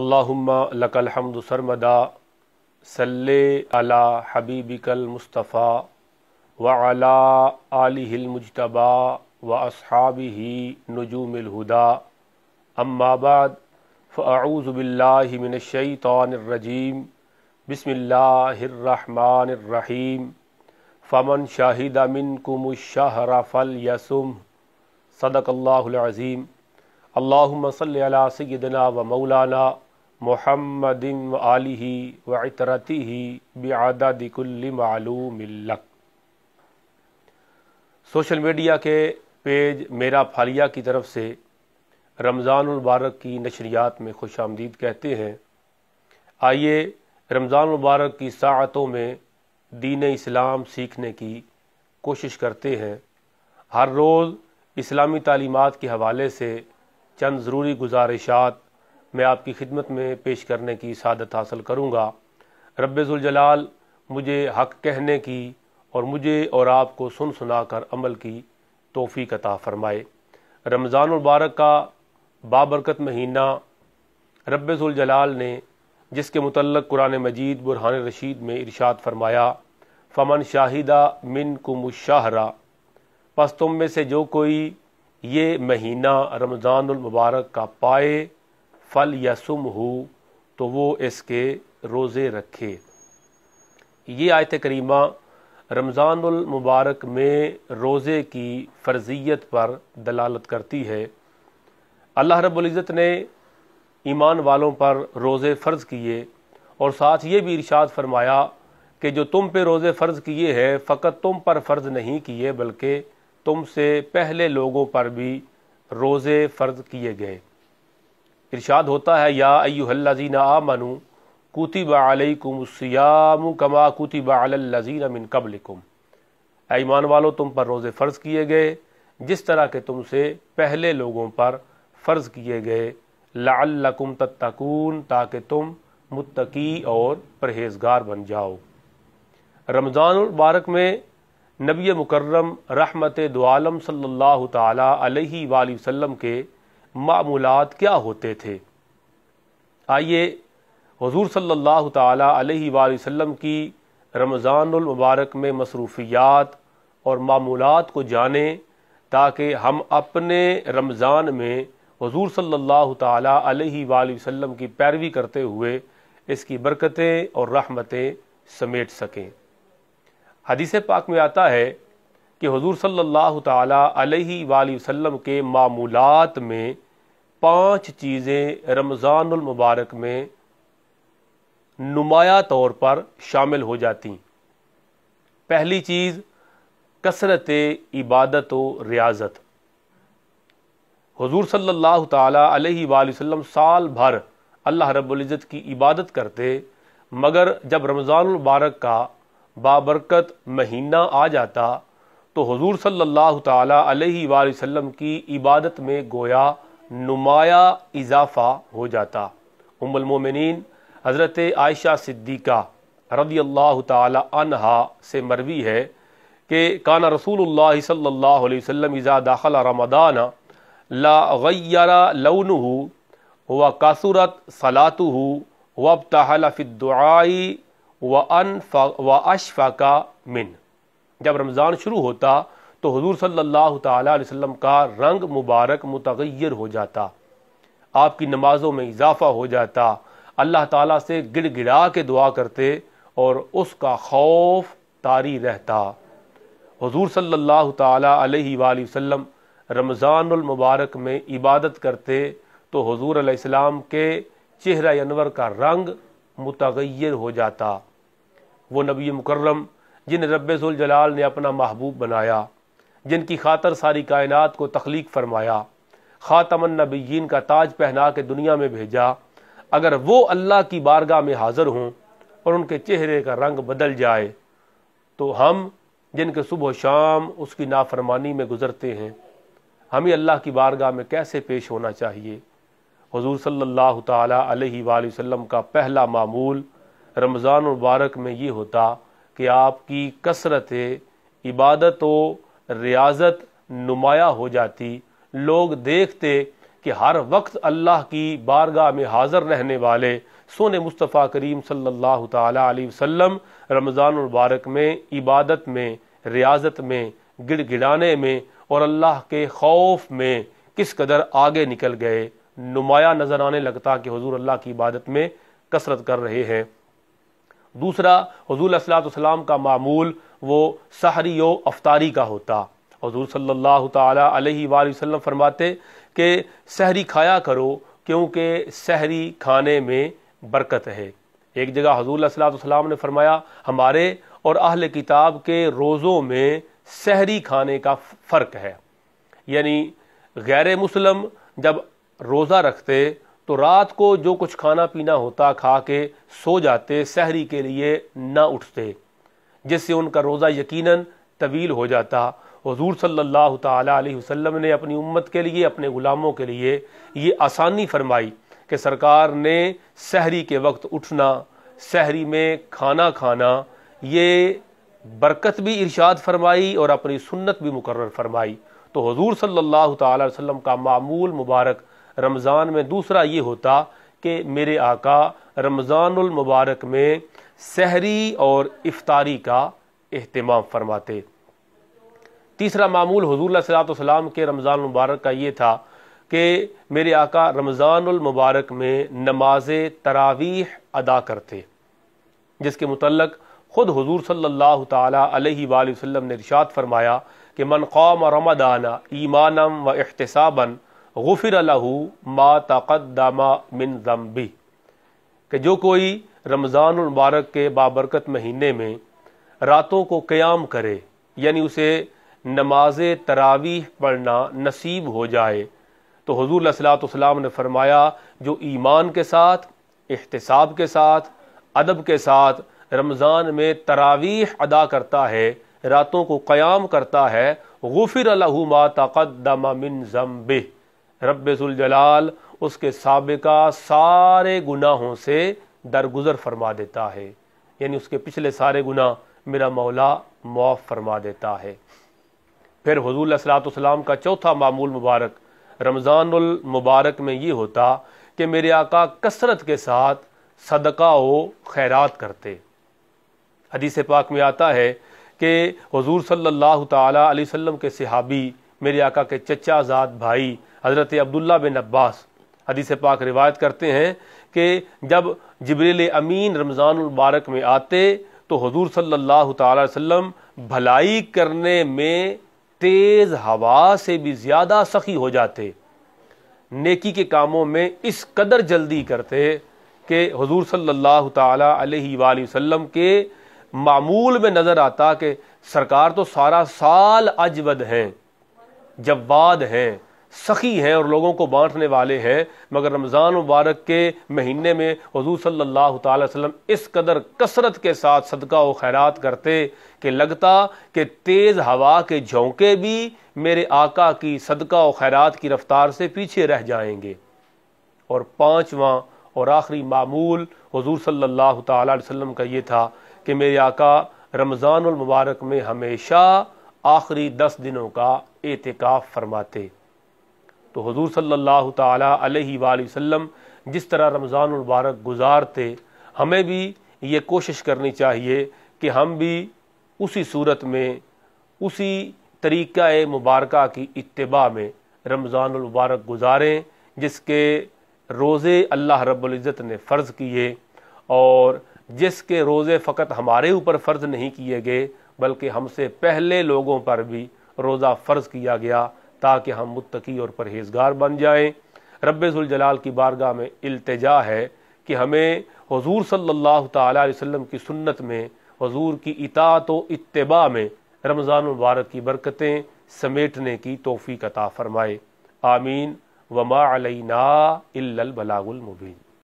اللہم لک الحمد سرمدہ سرمدا صلی حبیبک المصطفیٰ وعلا آلہ المجتبہ واصحابہ نجوم ہی اما بعد فاعوذ باللہ من الشیطان الرجیم بسم اللہ الرحمن الرحیم فمن شاہد منکم الشہر فلیسم صدق اللہ العظیم اللہم صلی علی سیدنا و مولانا محمد و آلہ و عطرتی لک سوشل میڈیا کے پیج میرا فالیہ کی طرف سے رمضان البارک کی نشریات میں خوش آمدید کہتے ہیں آئیے رمضان البارک کی ساعتوں میں دین اسلام سیکھنے کی کوشش کرتے ہیں ہر روز اسلامی تعلیمات کے حوالے سے چند ضروری گزارشات میں آپ کی خدمت میں پیش کرنے کی سعادت حاصل کروں گا رب ذوالجلال مجھے حق کہنے کی اور مجھے اور آپ کو سن سنا کر عمل کی توفیق عطا فرمائے رمضان البارک کا بابرکت مہینہ رب ذوالجلال نے جس کے متعلق قرآن مجید برحان رشید میں ارشاد فرمایا فمن شاہدہ من کم پس تم میں سے جو کوئی یہ مہینہ رمضان المبارک کا پائے فل یا سم ہو تو وہ اس کے روزے رکھے یہ آیت کریمہ رمضان المبارک میں روزے کی فرضیت پر دلالت کرتی ہے اللہ رب العزت نے ایمان والوں پر روزے فرض کیے اور ساتھ یہ بھی ارشاد فرمایا کہ جو تم پہ روزے فرض کیے ہیں فقط تم پر فرض نہیں کیے بلکہ تم سے پہلے لوگوں پر بھی روزے فرض کیے گئے ارشاد ہوتا ہے یا ایو الحلہ آ کتب علیکم السیام کما کتب علی لذینہ من قبلکم اے ایمان والو تم پر روزے فرض کیے گئے جس طرح کہ تم سے پہلے لوگوں پر فرض کیے گئے لعلکم تتکون تاکہ تم متقی اور پرہیزگار بن جاؤ رمضان البارک میں نبی مکرم رحمت عالم صلی اللہ تعالی علیہ وآلہ وسلم کے معمولات کیا ہوتے تھے آئیے حضور صلی اللہ تعالی علیہ وآلہ وسلم کی رمضان المبارک میں مصروفیات اور معمولات کو جانیں تاکہ ہم اپنے رمضان میں حضور صلی اللہ تعالی علیہ وآلہ وسلم کی پیروی کرتے ہوئے اس کی برکتیں اور رحمتیں سمیٹ سکیں حدیث پاک میں آتا ہے کہ حضور صلی اللہ تعالیٰ علیہ وآلہ وسلم کے معمولات میں پانچ چیزیں رمضان المبارک میں نمایاں طور پر شامل ہو جاتی پہلی چیز کثرت عبادت و ریاضت حضور صلی اللہ تعالیٰ علیہ وآلہ وسلم سال بھر اللہ رب العزت کی عبادت کرتے مگر جب رمضان المبارک کا بابرکت مہینہ آ جاتا تو حضور صلی اللہ تعالیٰ علیہ وآلہ وسلم کی عبادت میں گویا نمایاں اضافہ ہو جاتا ام المومنین حضرت عائشہ صدیقہ رضی اللہ تعالی عنہ سے مروی ہے کہ کانا رسول اللہ صلی اللہ علیہ وسلم اذا داخل رمضان لا غیر لونه وکثرت صلاته وابتحل فی الدعاء و ان و اشفا کا من جب رمضان شروع ہوتا تو حضور صلی اللہ تعالیٰ علیہ وسلم کا رنگ مبارک متغیر ہو جاتا آپ کی نمازوں میں اضافہ ہو جاتا اللہ تعالیٰ سے گڑ گڑا کے دعا کرتے اور اس کا خوف طاری رہتا حضور صلی اللہ تعالیٰ علیہ وآلہ وسلم رمضان المبارک میں عبادت کرتے تو حضور علیہ السلام کے چہرہ انور کا رنگ متغیر ہو جاتا وہ نبی مکرم جن رب ذوالجلال جلال نے اپنا محبوب بنایا جن کی خاطر ساری کائنات کو تخلیق فرمایا خاتم النبیین کا تاج پہنا کے دنیا میں بھیجا اگر وہ اللہ کی بارگاہ میں حاضر ہوں اور ان کے چہرے کا رنگ بدل جائے تو ہم جن کے صبح و شام اس کی نافرمانی میں گزرتے ہیں ہمیں اللہ کی بارگاہ میں کیسے پیش ہونا چاہیے حضور صلی اللہ تعالیٰ علیہ وآلہ وسلم کا پہلا معمول رمضان مبارک میں یہ ہوتا کہ آپ کی کسرت عبادت و ریاضت نمایاں ہو جاتی لوگ دیکھتے کہ ہر وقت اللہ کی بارگاہ میں حاضر رہنے والے سونے مصطفیٰ کریم صلی اللہ علیہ وسلم رمضان مبارک میں عبادت میں ریاضت میں گڑ گڑانے میں اور اللہ کے خوف میں کس قدر آگے نکل گئے نمایاں نظر آنے لگتا کہ حضور اللہ کی عبادت میں کسرت کر رہے ہیں دوسرا اللہ علیہ وسلم کا معمول وہ سحری و افطاری کا ہوتا حضور صلی اللہ تعالی علیہ وآلہ وسلم فرماتے کہ سحری کھایا کرو کیونکہ سحری کھانے میں برکت ہے ایک جگہ حضور علیہ وسلم نے فرمایا ہمارے اور اہل کتاب کے روزوں میں سحری کھانے کا فرق ہے یعنی غیر مسلم جب روزہ رکھتے تو رات کو جو کچھ کھانا پینا ہوتا کھا کے سو جاتے سہری کے لیے نہ اٹھتے جس سے ان کا روزہ یقیناً طویل ہو جاتا حضور صلی اللہ تعالی علیہ وسلم نے اپنی امت کے لیے اپنے غلاموں کے لیے یہ آسانی فرمائی کہ سرکار نے سہری کے وقت اٹھنا سہری میں کھانا کھانا یہ برکت بھی ارشاد فرمائی اور اپنی سنت بھی مقرر فرمائی تو حضور صلی اللہ تعالی وسلم کا معمول مبارک رمضان میں دوسرا یہ ہوتا کہ میرے آقا رمضان المبارک میں سحری اور افطاری کا اہتمام فرماتے تیسرا معمول حضور اللہ علیہ وسلم کے رمضان المبارک کا یہ تھا کہ میرے آقا رمضان المبارک میں نماز تراویح ادا کرتے جس کے متعلق خود حضور صلی اللہ تعالی علیہ وآلہ وسلم نے رشاد فرمایا کہ من قام رمضان ایمانم و احتسابا غفر لہو ما تقدم من ذنبی کہ جو کوئی رمضان المبارک کے بابرکت مہینے میں راتوں کو قیام کرے یعنی اسے نماز تراویح پڑھنا نصیب ہو جائے تو حضور علیہ والسلام نے فرمایا جو ایمان کے ساتھ احتساب کے ساتھ ادب کے ساتھ رمضان میں تراویح ادا کرتا ہے راتوں کو قیام کرتا ہے غفر لہو ما تقدم من ذنبہ رب ذوالجلال اس کے سابقہ سارے گناہوں سے درگزر فرما دیتا ہے یعنی اس کے پچھلے سارے گناہ میرا مولا معاف فرما دیتا ہے پھر حضور علیہ والسلام کا چوتھا معمول مبارک رمضان المبارک میں یہ ہوتا کہ میرے آقا کثرت کے ساتھ صدقہ و خیرات کرتے حدیث پاک میں آتا ہے کہ حضور صلی اللہ تعالیٰ علیہ وسلم کے صحابی میرے آقا کے چچا زاد بھائی حضرت عبداللہ بن عباس حدیث پاک روایت کرتے ہیں کہ جب جبریل امین رمضان البارک میں آتے تو حضور صلی اللہ علیہ وسلم بھلائی کرنے میں تیز ہوا سے بھی زیادہ سخی ہو جاتے نیکی کے کاموں میں اس قدر جلدی کرتے کہ حضور صلی اللہ تعالی علیہ کے معمول میں نظر آتا کہ سرکار تو سارا سال اجود ہیں جواد ہیں سخی ہیں اور لوگوں کو بانٹنے والے ہیں مگر رمضان مبارک کے مہینے میں حضور صلی اللہ تعالی وسلم اس قدر کثرت کے ساتھ صدقہ و خیرات کرتے کہ لگتا کہ تیز ہوا کے جھونکے بھی میرے آقا کی صدقہ و خیرات کی رفتار سے پیچھے رہ جائیں گے اور پانچواں اور آخری معمول حضور صلی اللہ علیہ وسلم کا یہ تھا کہ میرے آقا رمضان المبارک میں ہمیشہ آخری دس دنوں کا اعتکاف فرماتے تو حضور صلی اللہ تعالیٰ علیہ وآلہ وسلم جس طرح رمضان البارک گزارتے ہمیں بھی یہ کوشش کرنی چاہیے کہ ہم بھی اسی صورت میں اسی طریقہ مبارکہ کی اتباع میں رمضان البارک گزاریں جس کے روزے اللہ رب العزت نے فرض کیے اور جس کے روزے فقط ہمارے اوپر فرض نہیں کیے گئے بلکہ ہم سے پہلے لوگوں پر بھی روزہ فرض کیا گیا تاکہ ہم متقی اور پرہیزگار بن جائیں رب ذوالجلال کی بارگاہ میں التجا ہے کہ ہمیں حضور صلی اللہ تعالیٰ علیہ وسلم کی سنت میں حضور کی اطاعت و اتباع میں رمضان مبارک کی برکتیں سمیٹنے کی توفیق عطا فرمائے آمین وما علینا الا البلاغ المبین